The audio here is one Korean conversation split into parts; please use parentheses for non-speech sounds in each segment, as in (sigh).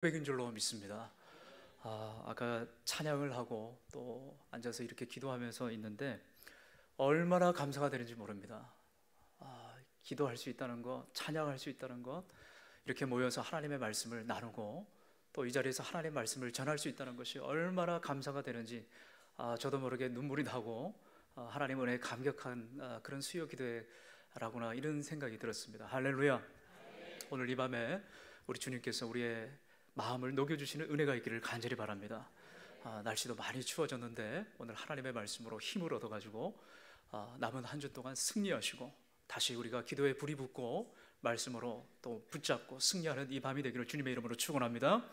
고백인 줄로 믿습니다. 아, 아까 찬양을 하고 또 앉아서 이렇게 기도하면서 있는데 얼마나 감사가 되는지 모릅니다. 아, 기도할 수 있다는 것, 찬양할 수 있다는 것, 이렇게 모여서 하나님의 말씀을 나누고 또 이 자리에서 하나님의 말씀을 전할 수 있다는 것이 얼마나 감사가 되는지 아, 저도 모르게 눈물이 나고 아, 하나님 은혜에 감격한 아, 그런 수요 기도라구나 이런 생각이 들었습니다. 할렐루야. 오늘 이 밤에 우리 주님께서 우리의 마음을 녹여주시는 은혜가 있기를 간절히 바랍니다. 아, 날씨도 많이 추워졌는데 오늘 하나님의 말씀으로 힘을 얻어가지고 아, 남은 한 주 동안 승리하시고 다시 우리가 기도에 불이 붙고 말씀으로 또 붙잡고 승리하는 이 밤이 되기를 주님의 이름으로 축원합니다.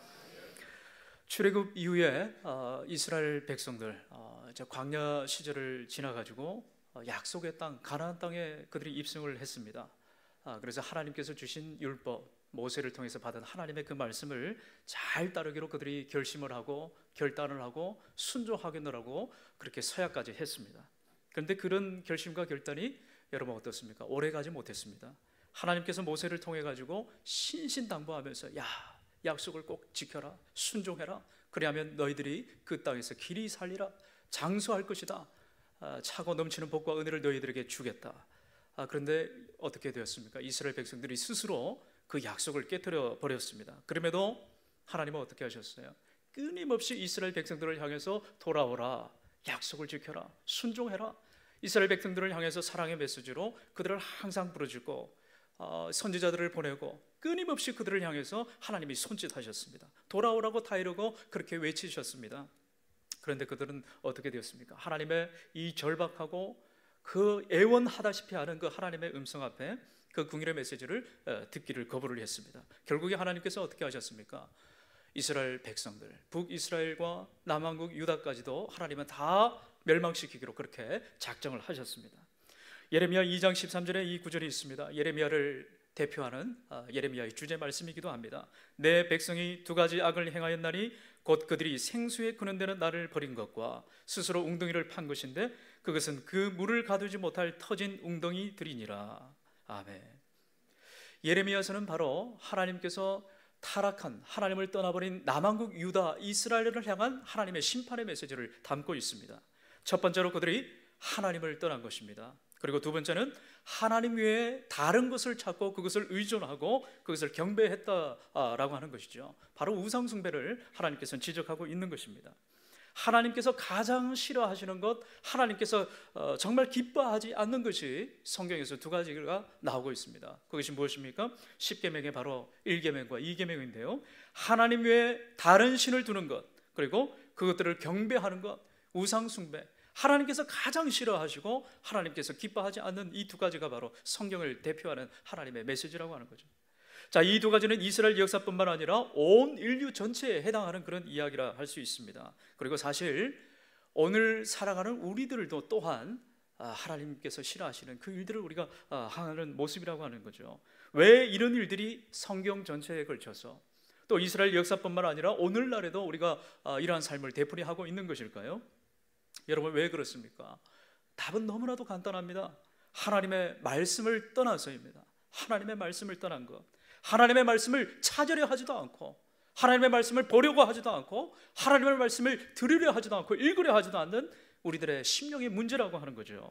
출애굽 이후에 어, 이스라엘 백성들 어, 이제 광야 시절을 지나가지고 어, 약속의 땅 가나안 땅에 그들이 입성을 했습니다. 아, 그래서 하나님께서 주신 율법 모세를 통해서 받은 하나님의 그 말씀을 잘 따르기로 그들이 결심을 하고 결단을 하고 순종하겠느라고 그렇게 서약까지 했습니다. 그런데 그런 결심과 결단이 여러분 어떻습니까? 오래 가지 못했습니다. 하나님께서 모세를 통해 가지고 신신당부하면서 야 약속을 꼭 지켜라 순종해라 그래하면 너희들이 그 땅에서 길이 살리라 장수할 것이다 아, 차고 넘치는 복과 은혜를 너희들에게 주겠다 아, 그런데 어떻게 되었습니까? 이스라엘 백성들이 스스로 그 약속을 깨뜨려 버렸습니다. 그럼에도 하나님은 어떻게 하셨어요? 끊임없이 이스라엘 백성들을 향해서 돌아오라. 약속을 지켜라. 순종해라. 이스라엘 백성들을 향해서 사랑의 메시지로 그들을 항상 부르짖고 어, 선지자들을 보내고 끊임없이 그들을 향해서 하나님이 손짓하셨습니다. 돌아오라고 타이르고 그렇게 외치셨습니다. 그런데 그들은 어떻게 되었습니까? 하나님의 이 절박하고 그 애원하다시피 하는 그 하나님의 음성 앞에 그 궁일의 메시지를 어, 듣기를 거부를 했습니다. 결국에 하나님께서 어떻게 하셨습니까? 이스라엘 백성들, 북이스라엘과 남한국 유다까지도 하나님은 다 멸망시키기로 그렇게 작정을 하셨습니다. 예레미야 2장 13절에 이 구절이 있습니다. 예레미야를 대표하는 어, 예레미야의 주제 말씀이기도 합니다. 내 백성이 두 가지 악을 행하였나니 곧 그들이 생수에 그는 데는 나를 버린 것과 스스로 웅덩이를 판 것인데 그것은 그 물을 가두지 못할 터진 웅덩이들이니라. 아멘. 예레미야서는 바로 하나님께서 타락한 하나님을 떠나버린 남한국 유다 이스라엘을 향한 하나님의 심판의 메시지를 담고 있습니다. 첫 번째로 그들이 하나님을 떠난 것입니다. 그리고 두 번째는 하나님 외에 다른 것을 찾고 그것을 의존하고 그것을 경배했다라고 하는 것이죠. 바로 우상 숭배를 하나님께서는 지적하고 있는 것입니다. 하나님께서 가장 싫어하시는 것, 하나님께서 어, 정말 기뻐하지 않는 것이 성경에서 두 가지가 나오고 있습니다. 그것이 무엇입니까? 10계명에 바로 1계명과 2계명인데요. 하나님 외에 다른 신을 두는 것, 그리고 그것들을 경배하는 것, 우상 숭배, 하나님께서 가장 싫어하시고 하나님께서 기뻐하지 않는 이 두 가지가 바로 성경을 대표하는 하나님의 메시지라고 하는 거죠. 자, 이 두 가지는 이스라엘 역사뿐만 아니라 온 인류 전체에 해당하는 그런 이야기라 할 수 있습니다. 그리고 사실 오늘 살아가는 우리들도 또한 아, 하나님께서 싫어하시는 그 일들을 우리가 아, 하는 모습이라고 하는 거죠. 왜 이런 일들이 성경 전체에 걸쳐서 또 이스라엘 역사뿐만 아니라 오늘날에도 우리가 아, 이러한 삶을 되풀이하고 있는 것일까요? 여러분 왜 그렇습니까? 답은 너무나도 간단합니다. 하나님의 말씀을 떠나서입니다. 하나님의 말씀을 떠난 것. 하나님의 말씀을 찾으려 하지도 않고 하나님의 말씀을 보려고 하지도 않고 하나님의 말씀을 들으려 하지도 않고 읽으려 하지도 않는 우리들의 심령의 문제라고 하는 거죠.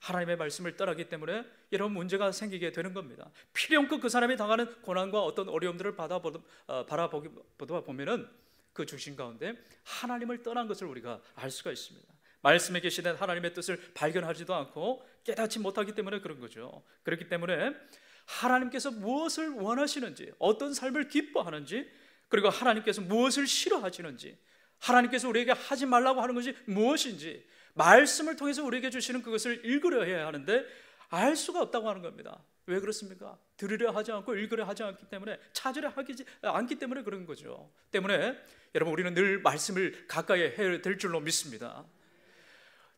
하나님의 말씀을 떠나기 때문에 이런 문제가 생기게 되는 겁니다. 필연껏 그 사람이 당하는 고난과 어떤 어려움들을 어, 바라보다 보면은 그 중심 가운데 하나님을 떠난 것을 우리가 알 수가 있습니다. 말씀에 계시된 하나님의 뜻을 발견하지도 않고 깨닫지 못하기 때문에 그런 거죠. 그렇기 때문에 하나님께서 무엇을 원하시는지, 어떤 삶을 기뻐하는지, 그리고 하나님께서 무엇을 싫어하시는지, 하나님께서 우리에게 하지 말라고 하는 것이 무엇인지, 말씀을 통해서 우리에게 주시는 그것을 읽으려 해야 하는데, 알 수가 없다고 하는 겁니다. 왜 그렇습니까? 들으려 하지 않고 읽으려 하지 않기 때문에 찾으려 하기 않기 때문에 그런 거죠. 때문에 여러분 우리는 늘 말씀을 가까이 해야 될 줄로 믿습니다.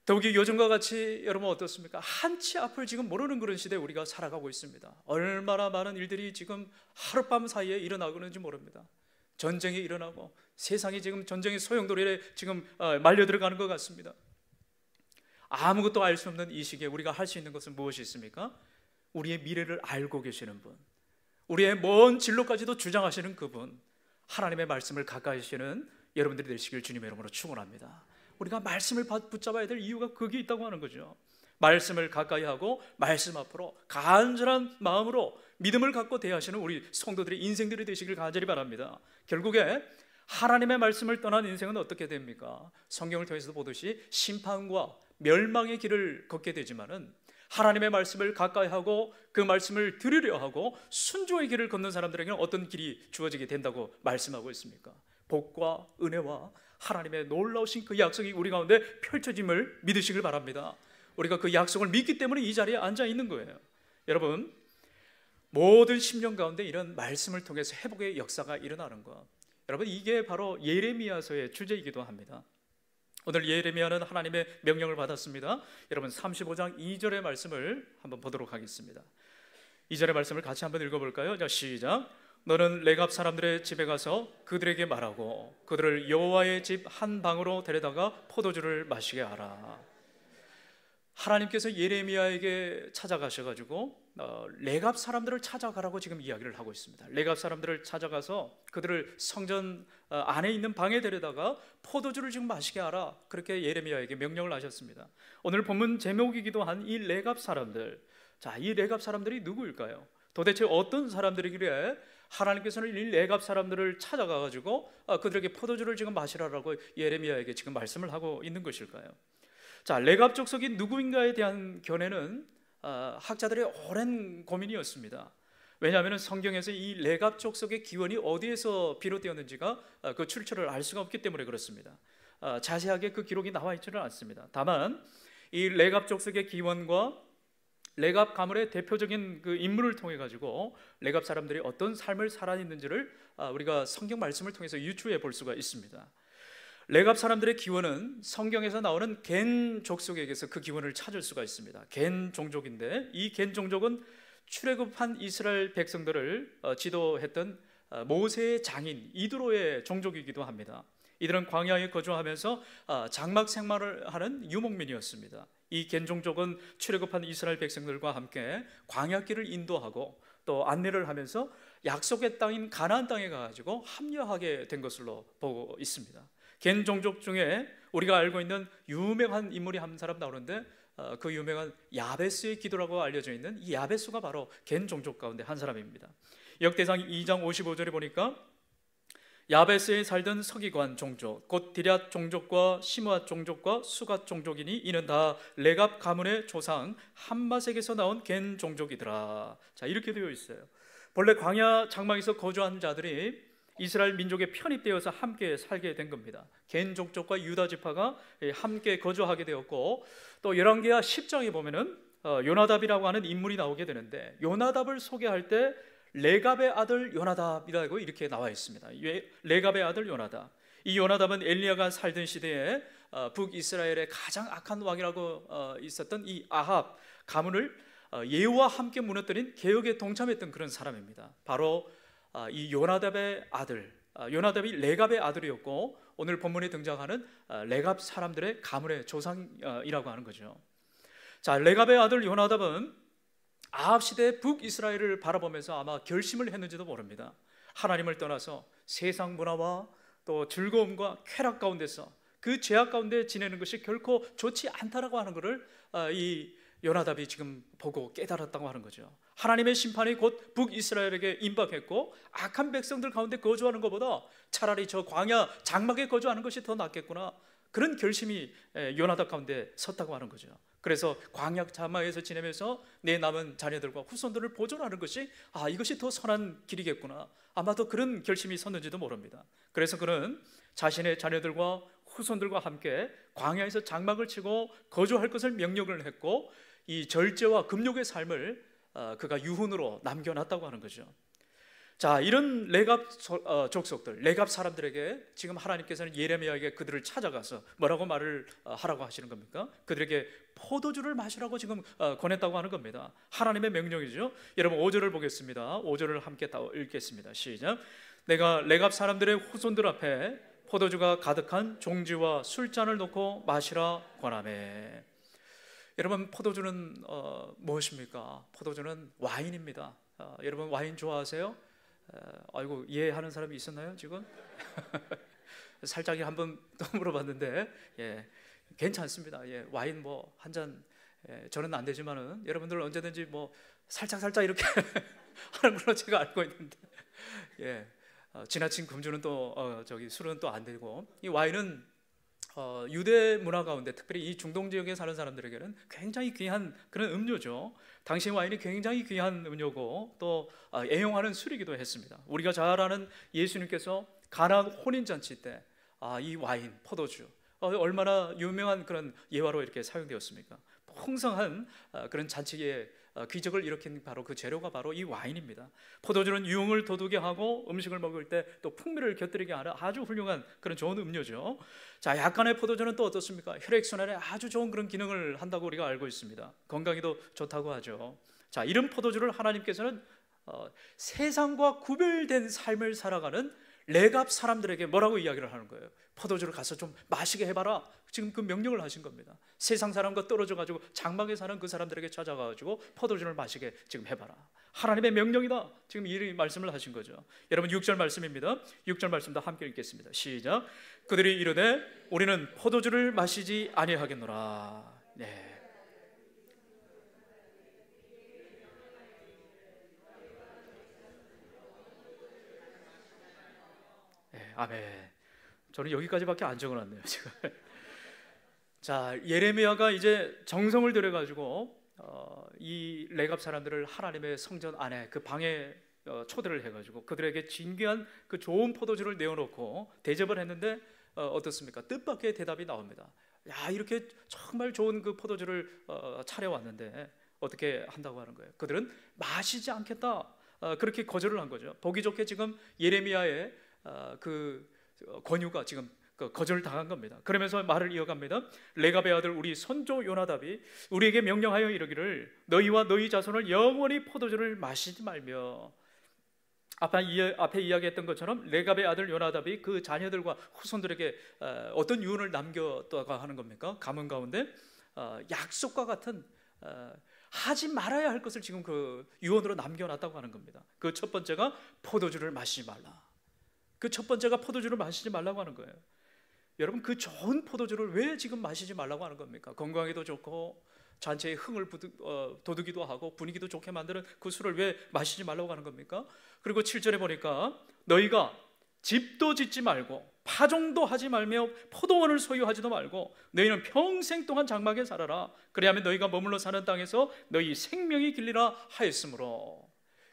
더욱이 요즘과 같이 여러분 어떻습니까? 한치 앞을 지금 모르는 그런 시대에 우리가 살아가고 있습니다. 얼마나 많은 일들이 지금 하룻밤 사이에 일어나고 있는지 모릅니다. 전쟁이 일어나고 세상이 지금 전쟁의 소용돌이에 지금 어, 말려 들어가는 것 같습니다. 아무것도 알 수 없는 이 시기에 우리가 할 수 있는 것은 무엇이 있습니까? 우리의 미래를 알고 계시는 분, 우리의 먼 진로까지도 주장하시는 그분, 하나님의 말씀을 가까이 하시는 여러분들이 되시길 주님의 이름으로 축원합니다. 우리가 말씀을 붙잡아야 될 이유가 그게 있다고 하는 거죠. 말씀을 가까이 하고 말씀 앞으로 간절한 마음으로 믿음을 갖고 대하시는 우리 성도들의 인생들이 되시길 간절히 바랍니다. 결국에 하나님의 말씀을 떠난 인생은 어떻게 됩니까? 성경을 통해서도 보듯이 심판과 멸망의 길을 걷게 되지만은 하나님의 말씀을 가까이 하고 그 말씀을 들으려 하고 순종의 길을 걷는 사람들에게는 어떤 길이 주어지게 된다고 말씀하고 있습니까? 복과 은혜와 하나님의 놀라우신 그 약속이 우리 가운데 펼쳐짐을 믿으시길 바랍니다. 우리가 그 약속을 믿기 때문에 이 자리에 앉아 있는 거예요. 여러분, 모든 10년 가운데 이런 말씀을 통해서 회복의 역사가 일어나는 것. 여러분, 이게 바로 예레미야서의 주제이기도 합니다. 오늘 예레미야는 하나님의 명령을 받았습니다. 여러분 35장 2절의 말씀을 한번 보도록 하겠습니다. 2절의 말씀을 같이 한번 읽어 볼까요? 시작. 너는 레갑 사람들의 집에 가서 그들에게 말하고 그들을 여호와의 집 한 방으로 데려다가 포도주를 마시게 하라. 하나님께서 예레미야에게 찾아가셔가지고 어, 레갑 사람들을 찾아가라고 지금 이야기를 하고 있습니다. 레갑 사람들을 찾아가서 그들을 성전 어, 안에 있는 방에 데려다가 포도주를 지금 마시게 하라 그렇게 예레미야에게 명령을 하셨습니다. 오늘 본문 제목이기도 한 이 레갑 사람들, 자이 레갑 사람들이 누구일까요? 도대체 어떤 사람들이길래 하나님께서는 일레갑 사람들을 찾아가 가지고 아, 그들에게 포도주를 지금 마시라라고 예레미야에게 지금 말씀을 하고 있는 것일까요? 자, 레갑 족속이 누구인가에 대한 견해는 아, 학자들의 오랜 고민이었습니다. 왜냐하면 성경에서 이 레갑 족속의 기원이 어디에서 비롯되었는지가 아, 그 출처를 알 수가 없기 때문에 그렇습니다. 자세하게 그 기록이 나와 있지는 않습니다. 다만 이 레갑 족속의 기원과 레갑 가문의 대표적인 그 인물을 통해 가지고 레갑 사람들이 어떤 삶을 살아있는지를 아, 우리가 성경 말씀을 통해서 유추해 볼 수가 있습니다. 레갑 사람들의 기원은 성경에서 나오는 겐 족속에게서 그 기원을 찾을 수가 있습니다. 겐 종족인데 이 겐 종족은 출애굽한 이스라엘 백성들을 어, 지도했던 어, 모세의 장인 이드로의 종족이기도 합니다. 이들은 광야에 거주하면서 아, 장막 생활을 하는 유목민이었습니다. 이 겐종족은 출애굽한 이스라엘 백성들과 함께 광야길을 인도하고 또 안내를 하면서 약속의 땅인 가나안 땅에 가가지고 합류하게 된 것으로 보고 있습니다. 겐 종족 중에 우리가 알고 있는 유명한 인물이 한 사람 나오는데 어, 그 유명한 야베스의 기도라고 알려져 있는 이 야베스가 바로 겐 종족 가운데 한 사람입니다. 역대상 2장 55절에 보니까 야베스에 살던 서기관 종족 곧 디랏 종족과 시므앗 종족과 수갓 종족이니 이는 다 레갑 가문의 조상 한마색에서 나온 겐 종족이더라. 자 이렇게 되어 있어요. 본래 광야 장막에서 거주한 자들이 이스라엘 민족에 편입되어서 함께 살게 된 겁니다. 겐종족과 유다 지파가 예, 함께 거주하게 되었고 또열왕기와 10장에 보면은 어, 요나답이라고 하는 인물이 나오게 되는데 요나답을 소개할 때 레갑의 아들 요나답이라고 이렇게 나와 있습니다. 예, 레갑의 아들 요나답. 이 요나답은 엘리야가 살던 시대에 어, 북이스라엘의 가장 악한 왕이라고 어, 있었던 이 아합 가문을 어, 예후와 함께 무너뜨린 개혁에 동참했던 그런 사람입니다. 바로 이 요나답의 아들, 요나답이 레갑의 아들이었고 오늘 본문에 등장하는 레갑 사람들의 가문의 조상이라고 하는 거죠. 자, 레갑의 아들 요나답은 아합 시대 북이스라엘을 바라보면서 아마 결심을 했는지도 모릅니다. 하나님을 떠나서 세상 문화와 또 즐거움과 쾌락 가운데서 그 죄악 가운데 지내는 것이 결코 좋지 않다라고 하는 것을 아, 이 요나답이 지금 보고 깨달았다고 하는 거죠. 하나님의 심판이 곧 북이스라엘에게 임박했고 악한 백성들 가운데 거주하는 것보다 차라리 저 광야 장막에 거주하는 것이 더 낫겠구나. 그런 결심이 요나답 가운데 섰다고 하는 거죠. 그래서 광야 자마에서 지내면서 내 남은 자녀들과 후손들을 보존하는 것이 아 이것이 더 선한 길이겠구나 아마도 그런 결심이 섰는지도 모릅니다. 그래서 그는 자신의 자녀들과 후손들과 함께 광야에서 장막을 치고 거주할 것을 명령을 했고 이 절제와 금욕의 삶을 아, 그가 유훈으로 남겨놨다고 하는 거죠. 자, 이런 레갑 어, 족속들, 레갑 사람들에게 지금 하나님께서는 예레미야에게 그들을 찾아가서 뭐라고 말을 어, 하라고 하시는 겁니까? 그들에게 포도주를 마시라고 지금 어, 권했다고 하는 겁니다. 하나님의 명령이죠. 여러분 5절을 보겠습니다. 5절을 함께 다 읽겠습니다. 시작. 내가 레갑 사람들의 후손들 앞에 포도주가 가득한 종지와 술잔을 놓고 마시라 권하매. 여러분 포도주는 어, 무엇입니까? 포도주는 와인입니다. 어, 여러분 와인 좋아하세요? 어, 아이고 이해하는 사람이 있었나요 지금? (laughs) 살짝 한번 (laughs) 물어봤는데 예, 괜찮습니다. 예, 와인 뭐 한잔 예, 저는 안 되지만은 여러분들 언제든지 뭐 살짝 살짝 이렇게 (laughs) 하는 걸로 제가 알고 있는데 예, 어, 지나친 금주는 또 어, 저기 술은 또 안 되고 이 와인은 어, 유대 문화 가운데 특별히 이 중동 지역에 사는 사람들에게는 굉장히 귀한 그런 음료죠. 당시 와인이 굉장히 귀한 음료고 또 어, 애용하는 술이기도 했습니다. 우리가 잘 아는 예수님께서 가나 혼인 잔치 때이 아, 와인 포도주 어, 얼마나 유명한 그런 예화로 이렇게 사용되었습니까? 풍성한 아, 그런 잔치에 기적을 어, 일으킨 바로 그 재료가 바로 이 와인입니다. 포도주는 유흥을 도둑이 하고 음식을 먹을 때 또 풍미를 곁들이게 하는 아주 훌륭한 그런 좋은 음료죠. 자, 약간의 포도주는 또 어떻습니까? 혈액순환에 아주 좋은 그런 기능을 한다고 우리가 알고 있습니다. 건강에도 좋다고 하죠. 자, 이런 포도주를 하나님께서는 어, 세상과 구별된 삶을 살아가는 레갑 사람들에게 뭐라고 이야기를 하는 거예요? 포도주를 가서 좀 마시게 해봐라. 지금 그 명령을 하신 겁니다. 세상 사람과 떨어져 가지고 장막에 사는 그 사람들에게 찾아가 가지고 포도주를 마시게 지금 해봐라. 하나님의 명령이다. 지금 이 말씀을 하신 거죠. 여러분 6절 말씀입니다. 6절 말씀도 함께 읽겠습니다. 시작. 그들이 이르되 우리는 포도주를 마시지 아니하겠노라. 네. 아멘. 네. 저는 여기까지밖에 안 적어놨네요. 지금. (laughs) 자 예레미야가 이제 정성을 들여가지고 어, 이 레갑 사람들을 하나님의 성전 안에 그 방에 어, 초대를 해가지고 그들에게 진귀한 그 좋은 포도주를 내어놓고 대접을 했는데 어, 떻습니까 뜻밖의 대답이 나옵니다. 야 이렇게 정말 좋은 그 포도주를 어, 차려왔는데 어떻게 한다고 하는 거예요? 그들은 마시지 않겠다. 어, 그렇게 거절을 한 거죠. 보기 좋게 지금 예레미야의 어, 그 어, 권유가 지금 그 거절당한 겁니다. 그러면서 말을 이어갑니다. 레갑의 아들 우리 선조 요나답이 우리에게 명령하여 이르기를 너희와 너희 자손을 영원히 포도주를 마시지 말며 앞에, 이야기했던 것처럼 레갑의 아들 요나답이 그 자녀들과 후손들에게 어, 어떤 유언을 남겼다고 하는 겁니까? 가문 가운데 약속과 같은 하지 말아야 할 것을 지금 그 유언으로 남겨놨다고 하는 겁니다. 그 첫 번째가 포도주를 마시지 말라. 그첫 번째가 포도주를 마시지 말라고 하는 거예요. 여러분 그 좋은 포도주를 왜 지금 마시지 말라고 하는 겁니까? 건강에도 좋고 잔치의 흥을 부득, 어, 돋우기도 하고 분위기도 좋게 만드는 그 술을 왜 마시지 말라고 하는 겁니까? 그리고 7절에 보니까 너희가 집도 짓지 말고 파종도 하지 말며 포도원을 소유하지도 말고 너희는 평생 동안 장막에 살아라 그래야만 너희가 머물러 사는 땅에서 너희 생명이 길리라 하였으므로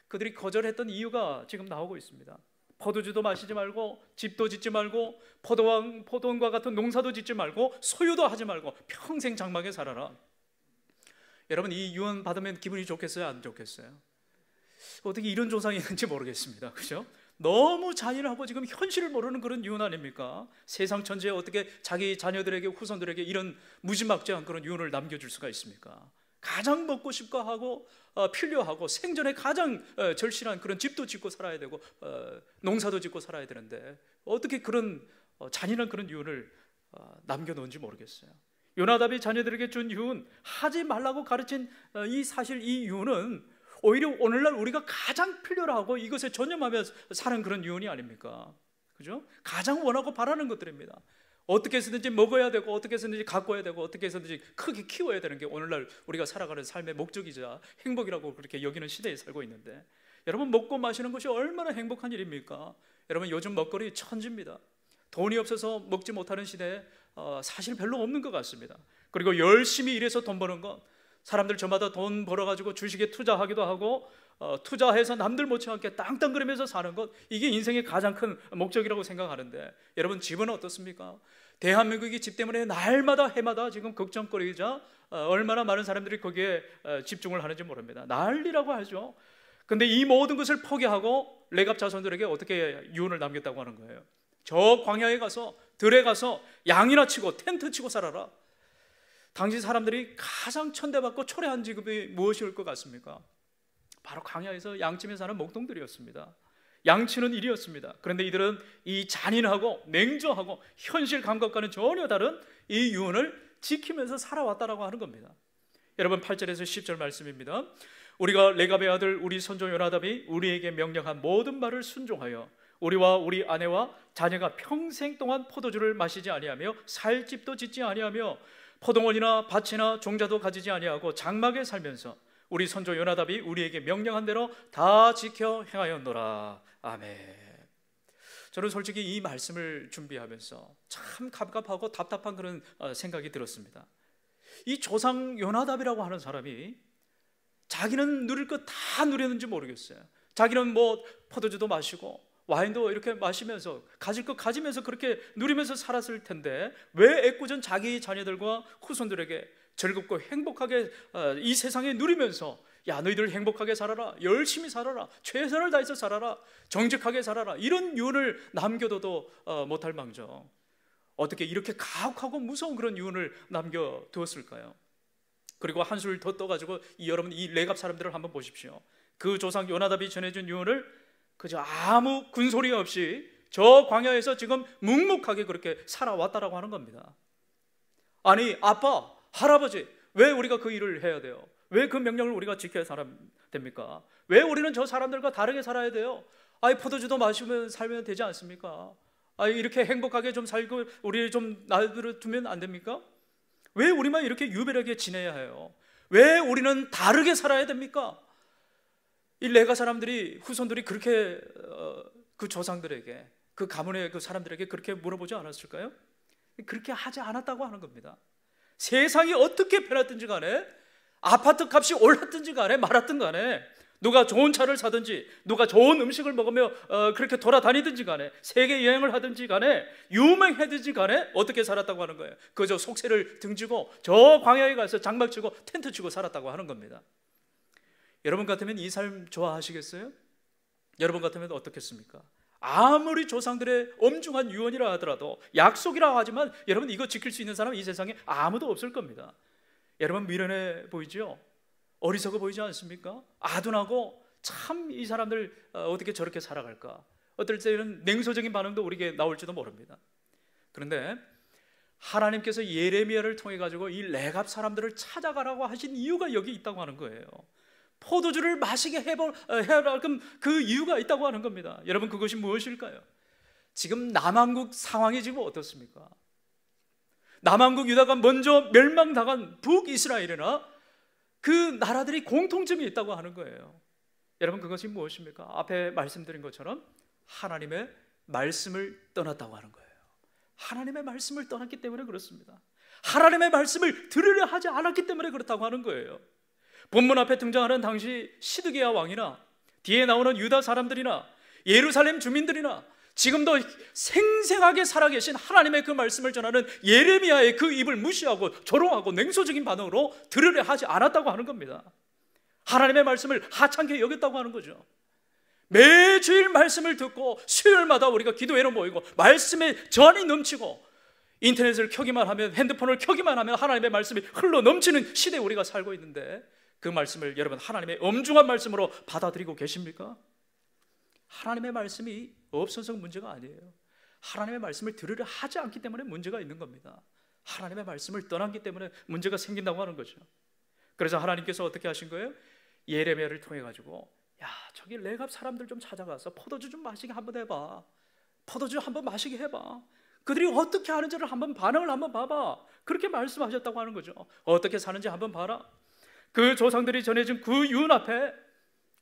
그들이 거절했던 이유가 지금 나오고 있습니다. 포도주도 마시지 말고 집도 짓지 말고 포도원, 포도원과 같은 농사도 짓지 말고 소유도 하지 말고 평생 장막에 살아라. 여러분 이 유언 받으면 기분이 좋겠어요? 안 좋겠어요? 어떻게 이런 조상이 있는지 모르겠습니다. 그죠? 너무 잔인하고 지금 현실을 모르는 그런 유언 아닙니까? 세상 천지에 어떻게 자기 자녀들에게 후손들에게 이런 무지막지한 그런 유언을 남겨줄 수가 있습니까? 가장 먹고 싶고 하고 어, 필요하고 생전에 가장 어, 절실한 그런 집도 짓고 살아야 되고 어, 농사도 짓고 살아야 되는데 어떻게 그런 잔인한 그런 유언을 남겨놓은지 모르겠어요. 요나답이 자녀들에게 준 유언, 하지 말라고 가르친 이 사실 이 유언은 오히려 오늘날 우리가 가장 필요로 하고 이것에 전념하며 사는 그런 유언이 아닙니까? 그죠? 가장 원하고 바라는 것들입니다. 어떻게 해서든지 먹어야 되고 어떻게 해서든지 가꿔야 되고 어떻게 해서든지 크게 키워야 되는 게 오늘날 우리가 살아가는 삶의 목적이자 행복이라고 그렇게 여기는 시대에 살고 있는데 여러분 먹고 마시는 것이 얼마나 행복한 일입니까? 여러분 요즘 먹거리 천지입니다. 돈이 없어서 먹지 못하는 시대에 어, 사실 별로 없는 것 같습니다. 그리고 열심히 일해서 돈 버는 것 사람들 저마다 돈 벌어가지고 주식에 투자하기도 하고 어, 투자해서 남들 못지않게 땅땅거리면서 사는 것 이게 인생의 가장 큰 목적이라고 생각하는데 여러분 집은 어떻습니까? 대한민국이 집 때문에 날마다 해마다 지금 걱정거리자 어, 얼마나 많은 사람들이 거기에 어, 집중을 하는지 모릅니다. 난리라고 하죠. 근데 이 모든 것을 포기하고 레갑 자손들에게 어떻게 유언을 남겼다고 하는 거예요. 저 광야에 가서 들에 가서 양이나 치고 텐트 치고 살아라. 당시 사람들이 가장 천대받고 초래한 직업이 무엇이올것 같습니까? 바로 광야에서 양침에 사는 목동들이었습니다. 양치는 일이었습니다. 그런데 이들은 이 잔인하고 냉조하고 현실 감각과는 전혀 다른 이 유언을 지키면서 살아왔다라고 하는 겁니다. 여러분 8절에서 10절 말씀입니다. 우리가 레가베 아들 우리 선조 요나답이 우리에게 명령한 모든 말을 순종하여 우리와 우리 아내와 자녀가 평생 동안 포도주를 마시지 아니하며 살집도 짓지 아니하며 포동원이나 밭이나 종자도 가지지 아니하고 장막에 살면서 우리 선조 요나답이 우리에게 명령한 대로 다 지켜 행하였노라. 아멘. 저는 솔직히 이 말씀을 준비하면서 참 갑갑하고 답답한 그런 어, 생각이 들었습니다. 이 조상 요나답이라고 하는 사람이 자기는 누릴 것 다 누렸는지 모르겠어요. 자기는 뭐 포도주도 마시고 와인도 이렇게 마시면서 가질 것 가지면서 그렇게 누리면서 살았을 텐데 왜 애꿎은 자기 자녀들과 후손들에게 즐겁고 행복하게 어, 이 세상에 누리면서 야 너희들 행복하게 살아라 열심히 살아라 최선을 다해서 살아라 정직하게 살아라 이런 유언을 남겨둬도 어, 못할 망정 어떻게 이렇게 가혹하고 무서운 그런 유언을 남겨두었을까요? 그리고 한술 더 떠가지고 이 여러분 이 레갑 사람들을 한번 보십시오 그 조상 요나답이 전해준 유언을 그저 아무 군소리 없이 저 광야에서 지금 묵묵하게 그렇게 살아왔다라고 하는 겁니다 아니 아빠 할아버지, 왜 우리가 그 일을 해야 돼요? 왜 그 명령을 우리가 지켜야 살아 됩니까? 왜 우리는 저 사람들과 다르게 살아야 돼요? 아이 포도주도 마시면 살면 되지 않습니까? 아 이렇게 행복하게 좀 살고 우리좀날들어 두면 안 됩니까? 왜 우리만 이렇게 유별하게 지내야 해요? 왜 우리는 다르게 살아야 됩니까? 이 레가 사람들이 후손들이 그렇게 어, 그 조상들에게 그 가문의 그 사람들에게 그렇게 물어보지 않았을까요? 그렇게 하지 않았다고 하는 겁니다. 세상이 어떻게 변했든지 간에 아파트 값이 올랐든지 간에 말았든 간에 누가 좋은 차를 사든지 누가 좋은 음식을 먹으며 어, 그렇게 돌아다니든지 간에 세계 여행을 하든지 간에 유명해든지 간에 어떻게 살았다고 하는 거예요. 그저 속세를 등지고 저 광야에 가서 장막 치고 텐트 치고 살았다고 하는 겁니다. 여러분 같으면 이 삶 좋아하시겠어요? 여러분 같으면 어떻겠습니까? 아무리 조상들의 엄중한 유언이라 하더라도 약속이라 고 하지만 여러분 이거 지킬 수 있는 사람은 이 세상에 아무도 없을 겁니다. 여러분 미련해 보이죠? 어리석어 보이지 않습니까? 아둔하고 참 이 사람들 어, 어떻게 저렇게 살아갈까? 어떨 때는 냉소적인 반응도 우리에게 나올지도 모릅니다. 그런데 하나님께서 예레미야를 통해 가지고 이 레갑 사람들을 찾아가라고 하신 이유가 여기 있다고 하는 거예요. 포도주를 마시게 해볼, 어, 해라끔 그 이유가 있다고 하는 겁니다. 여러분 그것이 무엇일까요? 지금 남한국 상황이 지금 어떻습니까? 남한국 유다가 먼저 멸망당한 북이스라엘이나 그 나라들이 공통점이 있다고 하는 거예요. 여러분 그것이 무엇입니까? 앞에 말씀드린 것처럼 하나님의 말씀을 떠났다고 하는 거예요. 하나님의 말씀을 떠났기 때문에 그렇습니다. 하나님의 말씀을 들으려 하지 않았기 때문에 그렇다고 하는 거예요. 본문 앞에 등장하는 당시 시드기야 왕이나 뒤에 나오는 유다 사람들이나 예루살렘 주민들이나 지금도 생생하게 살아계신 하나님의 그 말씀을 전하는 예레미야의 그 입을 무시하고 조롱하고 냉소적인 반응으로 들으려 하지 않았다고 하는 겁니다. 하나님의 말씀을 하찮게 여겼다고 하는 거죠. 매주일 말씀을 듣고 수요일마다 우리가 기도회로 모이고 말씀에 전이 넘치고 인터넷을 켜기만 하면 핸드폰을 켜기만 하면 하나님의 말씀이 흘러 넘치는 시대에 우리가 살고 있는데 그 말씀을 여러분 하나님의 엄중한 말씀으로 받아들이고 계십니까? 하나님의 말씀이 없어서 문제가 아니에요. 하나님의 말씀을 들으려 하지 않기 때문에 문제가 있는 겁니다. 하나님의 말씀을 떠났기 때문에 문제가 생긴다고 하는 거죠. 그래서 하나님께서 어떻게 하신 거예요? 예레미야를 통해 가지고 야 저기 레갑 사람들 좀 찾아가서 포도주 좀 마시게 한번 해봐. 포도주 한번 마시게 해봐. 그들이 어떻게 하는지를 한번 반응을 한번 봐봐. 그렇게 말씀하셨다고 하는 거죠. 어떻게 사는지 한번 봐라. 그 조상들이 전해준 그 윤 앞에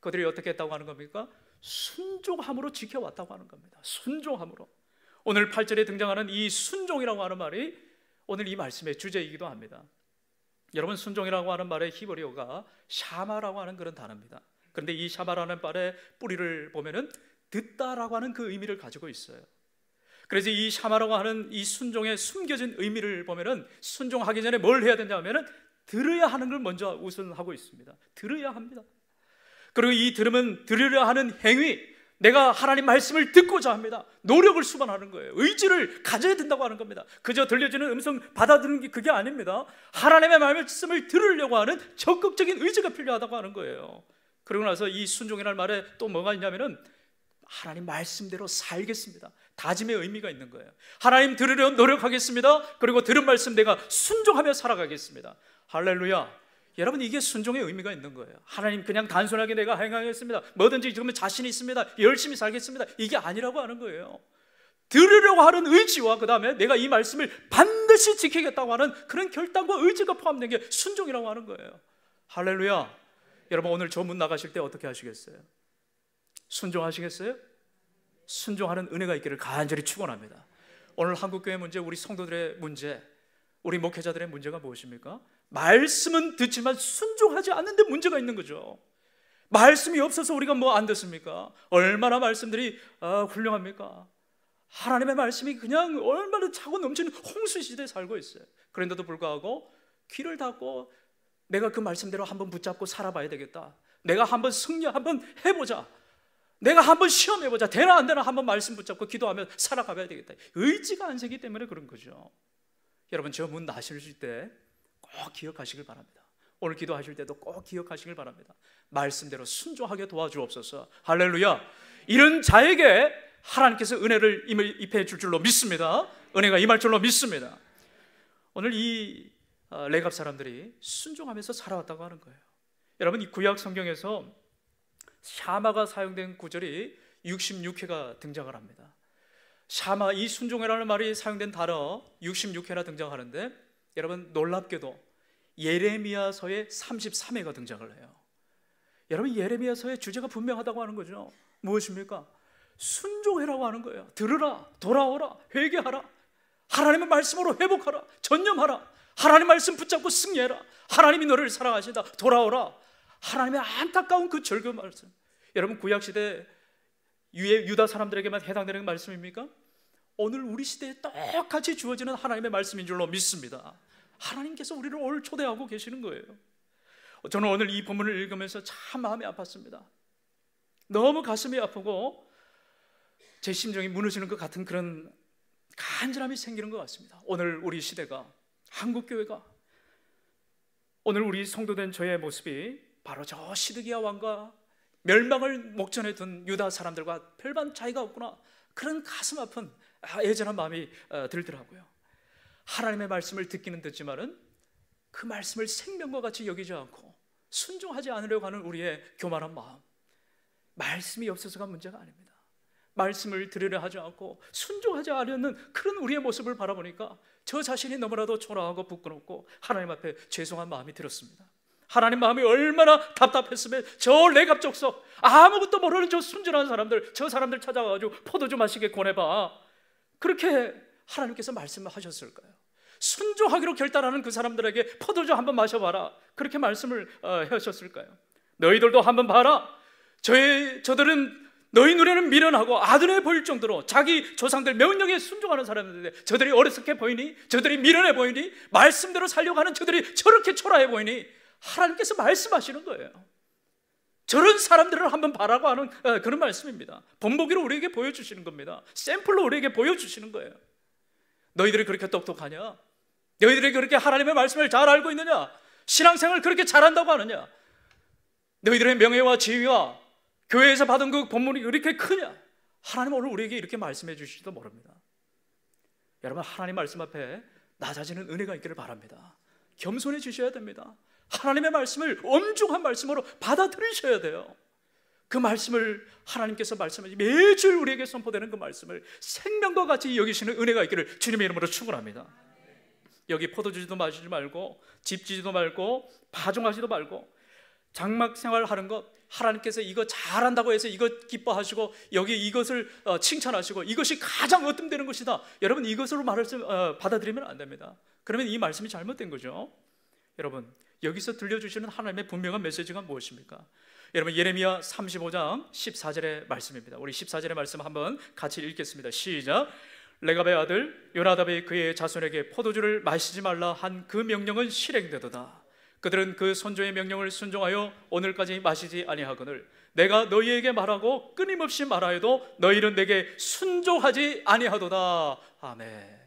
그들이 어떻게 했다고 하는 겁니까? 순종함으로 지켜왔다고 하는 겁니다. 순종함으로. 오늘 8절에 등장하는 이 순종이라고 하는 말이 오늘 이 말씀의 주제이기도 합니다. 여러분 순종이라고 하는 말의 히브리어가 샤마라고 하는 그런 단어입니다. 그런데 이 샤마라는 말의 뿌리를 보면은 듣다라고 하는 그 의미를 가지고 있어요. 그래서 이 샤마라고 하는 이 순종의 숨겨진 의미를 보면은 순종하기 전에 뭘 해야 되냐 하면은 들어야 하는 걸 먼저 우선 하고 있습니다. 들어야 합니다. 그리고 이 들음은 들으려 하는 행위, 내가 하나님 말씀을 듣고자 합니다. 노력을 수반하는 거예요. 의지를 가져야 된다고 하는 겁니다. 그저 들려지는 음성 받아들는 게 그게 아닙니다. 하나님의 말씀을 들으려고 하는 적극적인 의지가 필요하다고 하는 거예요. 그러고 나서 이 순종이라는 말에 또 뭐가 있냐면은 하나님 말씀대로 살겠습니다. 다짐의 의미가 있는 거예요. 하나님 들으려 노력하겠습니다. 그리고 들은 말씀 내가 순종하며 살아가겠습니다. 할렐루야. 여러분 이게 순종의 의미가 있는 거예요. 하나님 그냥 단순하게 내가 행하겠습니다. 뭐든지 지금 자신 있습니다. 열심히 살겠습니다. 이게 아니라고 하는 거예요. 들으려고 하는 의지와 그 다음에 내가 이 말씀을 반드시 지키겠다고 하는 그런 결단과 의지가 포함된 게 순종이라고 하는 거예요. 할렐루야. 여러분 오늘 저 문 나가실 때 어떻게 하시겠어요? 순종하시겠어요? 순종하는 은혜가 있기를 간절히 축원합니다. 오늘 한국 교회 문제, 우리 성도들의 문제, 우리 목회자들의 문제가 무엇입니까? 말씀은 듣지만 순종하지 않는데 문제가 있는 거죠. 말씀이 없어서 우리가 뭐 안 됐습니까? 얼마나 말씀들이 아, 훌륭합니까? 하나님의 말씀이 그냥 얼마나 차고 넘치는 홍수 시대에 살고 있어요. 그런데도 불구하고 귀를 닫고 내가 그 말씀대로 한번 붙잡고 살아봐야 되겠다. 내가 한번 승리 한번 해보자. 내가 한번 시험해보자. 되나 안 되나 한번 말씀 붙잡고 기도하면 살아가봐야 되겠다. 의지가 안 세기 때문에 그런 거죠. 여러분 저 문 나실 때꼭 기억하시길 바랍니다. 오늘 기도하실 때도 꼭 기억하시길 바랍니다. 말씀대로 순종하게 도와주옵소서. 할렐루야. 이런 자에게 하나님께서 은혜를 입해 줄 줄로 믿습니다. 은혜가 임할 줄로 믿습니다. 오늘 이 어, 레갑 사람들이 순종하면서 살아왔다고 하는 거예요. 여러분 이 구약 성경에서 샤마가 사용된 구절이 66회가 등장을 합니다. 샤마 이 순종이라는 말이 사용된 단어 66회나 등장하는데 여러분 놀랍게도 예레미야서의 33회가 등장을 해요. 여러분 예레미야서의 주제가 분명하다고 하는 거죠. 무엇입니까? 순종해라고 하는 거예요. 들으라, 돌아오라, 회개하라. 하나님의 말씀으로 회복하라. 전념하라. 하나님 말씀 붙잡고 승리해라. 하나님이 너를 사랑하시다. 돌아오라. 하나님의 안타까운 그 절규 말씀. 여러분 구약 시대 유다 사람들에게만 해당되는 말씀입니까? 오늘 우리 시대에 똑같이 주어지는 하나님의 말씀인 줄로 믿습니다. 하나님께서 우리를 오늘 초대하고 계시는 거예요. 저는 오늘 이 본문을 읽으면서 참 마음이 아팠습니다. 너무 가슴이 아프고 제 심정이 무너지는 것 같은 그런 간절함이 생기는 것 같습니다. 오늘 우리 시대가 한국 교회가 오늘 우리 성도된 저의 모습이 바로 저 시드기야 왕과 멸망을 목전에 둔 유다 사람들과 별반 차이가 없구나 그런 가슴 아픈 애절한 마음이 어, 들더라고요. 하나님의 말씀을 듣기는 듣지만은 그 말씀을 생명과 같이 여기지 않고 순종하지 않으려고 하는 우리의 교만한 마음. 말씀이 없어서가 문제가 아닙니다. 말씀을 들으려 하지 않고 순종하지 않으려는 그런 우리의 모습을 바라보니까 저 자신이 너무나도 초라하고 부끄럽고 하나님 앞에 죄송한 마음이 들었습니다. 하나님 마음이 얼마나 답답했으면 저 레갑족속 아무것도 모르는 저순진한 사람들 저 사람들 찾아가가지고 포도 좀 마시게 권해봐 그렇게 하나님께서 말씀하셨을까요? 순종하기로 결단하는 그 사람들에게 포도주 한번 마셔봐라. 그렇게 말씀을 어, 하셨을까요? 너희들도 한번 봐라. 저의, 저들은 너희 눈에는 미련하고 아둔해 보일 정도로 자기 조상들 명령에 순종하는 사람들인데 저들이 어리석해 보이니? 저들이 미련해 보이니? 말씀대로 살려고 하는 저들이 저렇게 초라해 보이니? 하나님께서 말씀하시는 거예요. 저런 사람들을 한번 봐라고 하는 어, 그런 말씀입니다. 본보기로 우리에게 보여주시는 겁니다. 샘플로 우리에게 보여주시는 거예요. 너희들이 그렇게 똑똑하냐? 너희들이 그렇게 하나님의 말씀을 잘 알고 있느냐? 신앙생활 그렇게 잘한다고 하느냐? 너희들의 명예와 지위와 교회에서 받은 그 본문이 이렇게 크냐? 하나님 오늘 우리에게 이렇게 말씀해 주실지도 모릅니다. 여러분 하나님 말씀 앞에 낮아지는 은혜가 있기를 바랍니다. 겸손해 주셔야 됩니다. 하나님의 말씀을 엄중한 말씀으로 받아들이셔야 돼요. 그 말씀을 하나님께서 말씀하시 매주 우리에게 선포되는 그 말씀을 생명과 같이 여기시는 은혜가 있기를 주님의 이름으로 축원합니다. 여기 포도주지도 마시지 말고 집지지도 말고 파종하지도 말고 장막 생활하는 것 하나님께서 이거 잘한다고 해서 이것 기뻐하시고 여기 이것을 어, 칭찬하시고 이것이 가장 어뜸되는 것이다. 여러분 이것으로 말을 어, 받아들이면 안 됩니다. 그러면 이 말씀이 잘못된 거죠. 여러분 여기서 들려주시는 하나님의 분명한 메시지가 무엇입니까? 여러분 예레미야 35장 14절의 말씀입니다. 우리 14절의 말씀 한번 같이 읽겠습니다. 시작. 레갑의 아들 요나답이 그의 자손에게 포도주를 마시지 말라 한 그 명령은 실행되도다. 그들은 그 선조의 명령을 순종하여 오늘까지 마시지 아니하거늘 내가 너희에게 말하고 끊임없이 말하여도 너희는 내게 순종하지 아니하도다. 아멘.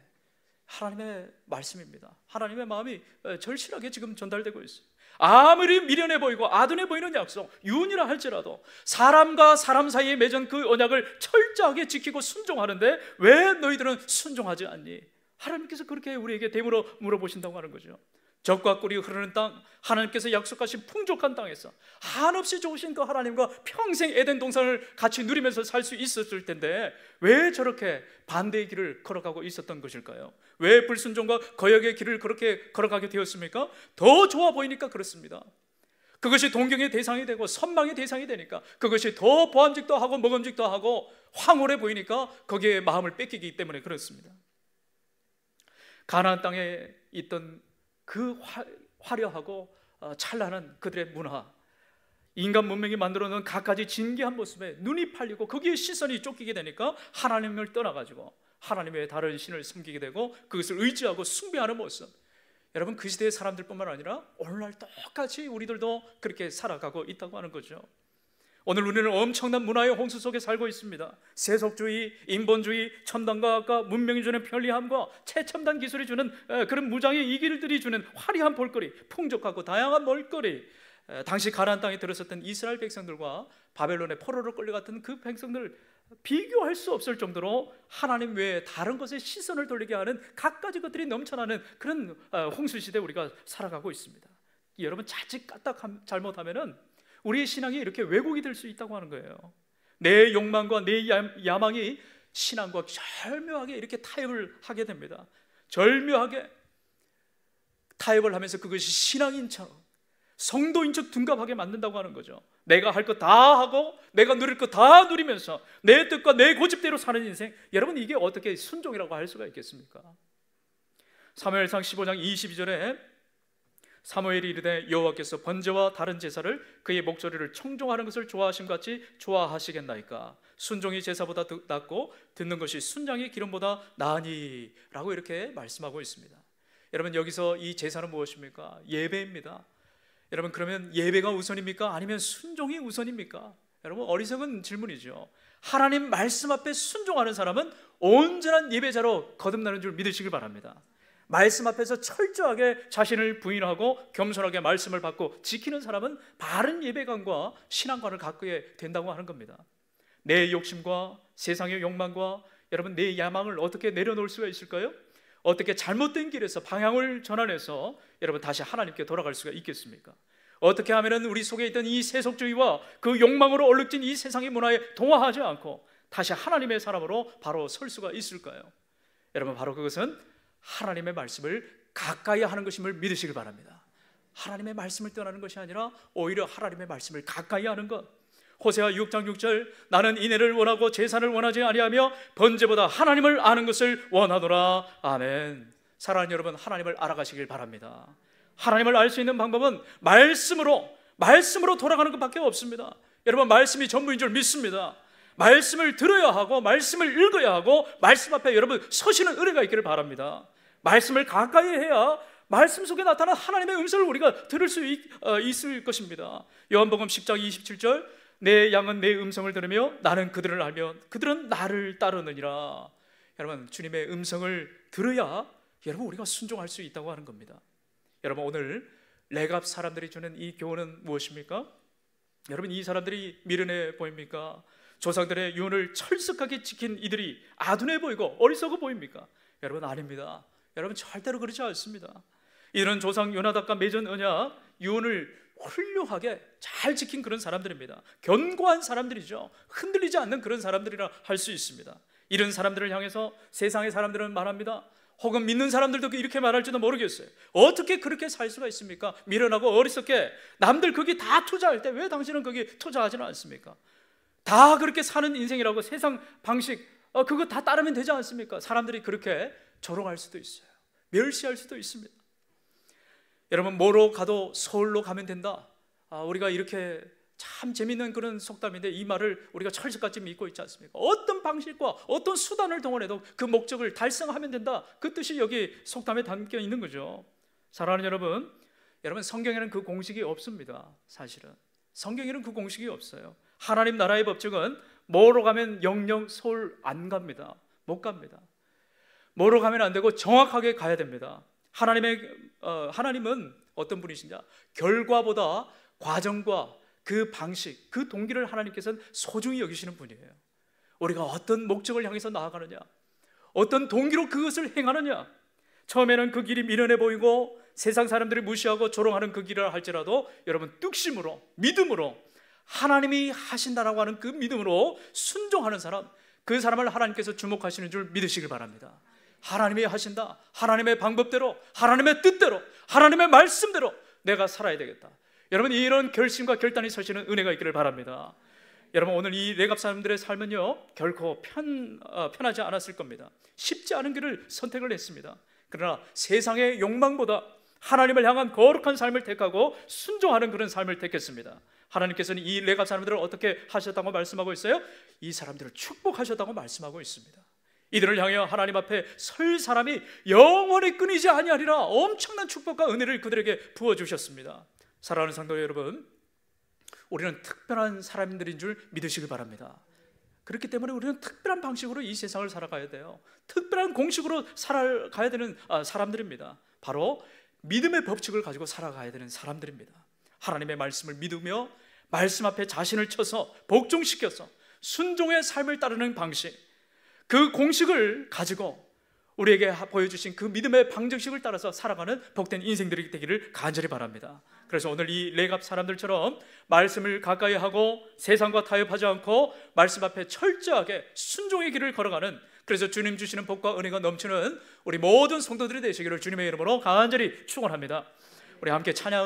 하나님의 말씀입니다. 하나님의 마음이 어, 절실하게 지금 전달되고 있어요. 아무리 미련해 보이고 아둔해 보이는 약속, 윤이라 할지라도 사람과 사람 사이에 맺은 그 언약을 철저하게 지키고 순종하는데 왜 너희들은 순종하지 않니? 하나님께서 그렇게 우리에게 대물어 물어보신다고 하는 거죠. 적과 꿀이 흐르는 땅 하나님께서 약속하신 풍족한 땅에서 한없이 좋으신 그 하나님과 평생 에덴 동산을 같이 누리면서 살 수 있었을 텐데 왜 저렇게 반대의 길을 걸어가고 있었던 것일까요? 왜 불순종과 거역의 길을 그렇게 걸어가게 되었습니까? 더 좋아 보이니까 그렇습니다. 그것이 동경의 대상이 되고 선망의 대상이 되니까 그것이 더 보암직도 하고 먹음직도 하고 황홀해 보이니까 거기에 마음을 뺏기기 때문에 그렇습니다. 가나안 땅에 있던 그 화, 려하고 어, 찬란한 그들의 문화 인간 문명이 만들어 놓은 갖가지 진기한 모습에 눈이 팔리고 거기에 시선이 쫓기게 되니까 하나님을 떠나가지고 하나님의 다른 신을 섬기게 되고 그것을 의지하고 숭배하는 모습 여러분 그 시대의 사람들뿐만 아니라 오늘날 똑같이 우리들도 그렇게 살아가고 있다고 하는 거죠 오늘 우리는 엄청난 문화의 홍수 속에 살고 있습니다. 세속주의, 인본주의, 첨단과 아까 문명이 주는 편리함과 최첨단 기술이 주는 그런 무장의 이길들이 주는 화려한 볼거리, 풍족하고 다양한 먹거리, 당시 가나안 땅에 들어섰던 이스라엘 백성들과 바벨론의 포로로 끌려갔던 그 백성들 비교할 수 없을 정도로 하나님 외에 다른 것에 시선을 돌리게 하는 갖가지 것들이 넘쳐나는 그런 어, 홍수 시대 우리가 살아가고 있습니다. 여러분 자칫 까딱 잘못하면은 우리의 신앙이 이렇게 왜곡이 될 수 있다고 하는 거예요. 내 욕망과 내 야망이 신앙과 절묘하게 이렇게 타협을 하게 됩니다. 절묘하게 타협을 하면서 그것이 신앙인처 성도인 척 둔갑하게 만든다고 하는 거죠. 내가 할 것 다 하고 내가 누릴 것 다 누리면서 내 뜻과 내 고집대로 사는 인생. 여러분 이게 어떻게 순종이라고 할 수가 있겠습니까? 사무엘상 15장 22절에 사무엘이 이르되 여호와께서 번제와 다른 제사를 그의 목소리를 청종하는 것을 좋아하심 같이 좋아하시겠나이까 순종이 제사보다 낫고 듣는 것이 순장의 기름보다 나니라고 이렇게 말씀하고 있습니다. 여러분 여기서 이 제사는 무엇입니까? 예배입니다. 여러분 그러면 예배가 우선입니까? 아니면 순종이 우선입니까? 여러분 어리석은 질문이죠. 하나님 말씀 앞에 순종하는 사람은 온전한 예배자로 거듭나는 줄 믿으시길 바랍니다. 말씀 앞에서 철저하게 자신을 부인하고 겸손하게 말씀을 받고 지키는 사람은 바른 예배관과 신앙관을 갖게 된다고 하는 겁니다. 내 욕심과 세상의 욕망과 여러분 내 야망을 어떻게 내려놓을 수가 있을까요? 어떻게 잘못된 길에서 방향을 전환해서 여러분 다시 하나님께 돌아갈 수가 있겠습니까? 어떻게 하면은 우리 속에 있던 이 세속주의와 그 욕망으로 얼룩진 이 세상의 문화에 동화하지 않고 다시 하나님의 사람으로 바로 설 수가 있을까요? 여러분 바로 그것은 하나님의 말씀을 가까이 하는 것임을 믿으시길 바랍니다. 하나님의 말씀을 떠나는 것이 아니라 오히려 하나님의 말씀을 가까이 하는 것. 호세아 6장 6절 나는 인해를 원하고 재산을 원하지 아니하며 번제보다 하나님을 아는 것을 원하노라. 아멘. 사랑하는 여러분 하나님을 알아가시길 바랍니다. 하나님을 알 수 있는 방법은 말씀으로 말씀으로 돌아가는 것밖에 없습니다. 여러분 말씀이 전부인 줄 믿습니다. 말씀을 들어야 하고 말씀을 읽어야 하고 말씀 앞에 여러분 서시는 은혜가 있기를 바랍니다. 말씀을 가까이 해야 말씀 속에 나타난 하나님의 음성을 우리가 들을 수 있, 어, 있을 것입니다. 요한복음 10장 27절 내 양은 내 음성을 들으며 나는 그들을 알면 그들은 나를 따르느니라. 여러분 주님의 음성을 들어야 여러분 우리가 순종할 수 있다고 하는 겁니다. 여러분 오늘 레갑 사람들이 주는 이 교훈은 무엇입니까? 여러분 이 사람들이 미련해 보입니까? 조상들의 윤을 철석하게 지킨 이들이 아둔해 보이고 어리석어 보입니까? 여러분 아닙니다. 여러분 절대로 그렇지 않습니다. 이런 조상 요나답과 맺은 언약, 유언을 훌륭하게 잘 지킨 그런 사람들입니다. 견고한 사람들이죠. 흔들리지 않는 그런 사람들이라 할 수 있습니다. 이런 사람들을 향해서 세상의 사람들은 말합니다. 혹은 믿는 사람들도 이렇게 말할지도 모르겠어요. 어떻게 그렇게 살 수가 있습니까? 미련하고 어리석게 남들 거기 다 투자할 때 왜 당신은 거기 투자하지는 않습니까? 다 그렇게 사는 인생이라고 세상 방식 어, 그거 다 따르면 되지 않습니까? 사람들이 그렇게 조롱할 수도 있어요. 멸시할 수도 있습니다. 여러분 뭐로 가도 서울로 가면 된다. 아, 우리가 이렇게 참 재밌는 그런 속담인데 이 말을 우리가 철석같이 믿고 있지 않습니까? 어떤 방식과 어떤 수단을 동원해도 그 목적을 달성하면 된다. 그 뜻이 여기 속담에 담겨 있는 거죠. 사랑하는 여러분, 여러분 성경에는 그 공식이 없습니다. 사실은 성경에는 그 공식이 없어요. 하나님 나라의 법칙은 뭐로 가면 영영 서울 안 갑니다. 못 갑니다. 뭐로 가면 안 되고 정확하게 가야 됩니다. 하나님의 어, 하나님은 어떤 분이신가? 결과보다 과정과 그 방식, 그 동기를 하나님께서는 소중히 여기시는 분이에요. 우리가 어떤 목적을 향해서 나아가느냐, 어떤 동기로 그것을 행하느냐. 처음에는 그 길이 미련해 보이고 세상 사람들이 무시하고 조롱하는 그 길을 할지라도 여러분 뚝심으로, 믿음으로 하나님이 하신다라고 하는 그 믿음으로 순종하는 사람, 그 사람을 하나님께서 주목하시는 줄 믿으시길 바랍니다. 하나님이 하신다. 하나님의 방법대로, 하나님의 뜻대로, 하나님의 말씀대로 내가 살아야 되겠다. 여러분 이런 결심과 결단이 서시는 은혜가 있기를 바랍니다. 여러분 오늘 이 레갑 사람들의 삶은요 결코 편 어, 편하지 않았을 겁니다. 쉽지 않은 길을 선택을 했습니다. 그러나 세상의 욕망보다 하나님을 향한 거룩한 삶을 택하고 순종하는 그런 삶을 택했습니다. 하나님께서는 이 레갑 사람들을 어떻게 하셨다고 말씀하고 있어요? 이 사람들을 축복하셨다고 말씀하고 있습니다. 이들을 향해 하나님 앞에 설 사람이 영원히 끊이지 아니하리라 엄청난 축복과 은혜를 그들에게 부어주셨습니다. 사랑하는 성도 여러분, 우리는 특별한 사람들인 줄 믿으시길 바랍니다. 그렇기 때문에 우리는 특별한 방식으로 이 세상을 살아가야 돼요. 특별한 공식으로 살아가야 되는 아, 사람들입니다. 바로 믿음의 법칙을 가지고 살아가야 되는 사람들입니다. 하나님의 말씀을 믿으며 말씀 앞에 자신을 쳐서 복종시켜서 순종의 삶을 따르는 방식, 그 공식을 가지고 우리에게 보여주신 그 믿음의 방정식을 따라서 살아가는 복된 인생들이 되기를 간절히 바랍니다. 그래서 오늘 이 레갑 사람들처럼 말씀을 가까이 하고 세상과 타협하지 않고 말씀 앞에 철저하게 순종의 길을 걸어가는 그래서 주님 주시는 복과 은혜가 넘치는 우리 모든 성도들이 되시기를 주님의 이름으로 간절히 축원합니다. 우리 함께 찬양을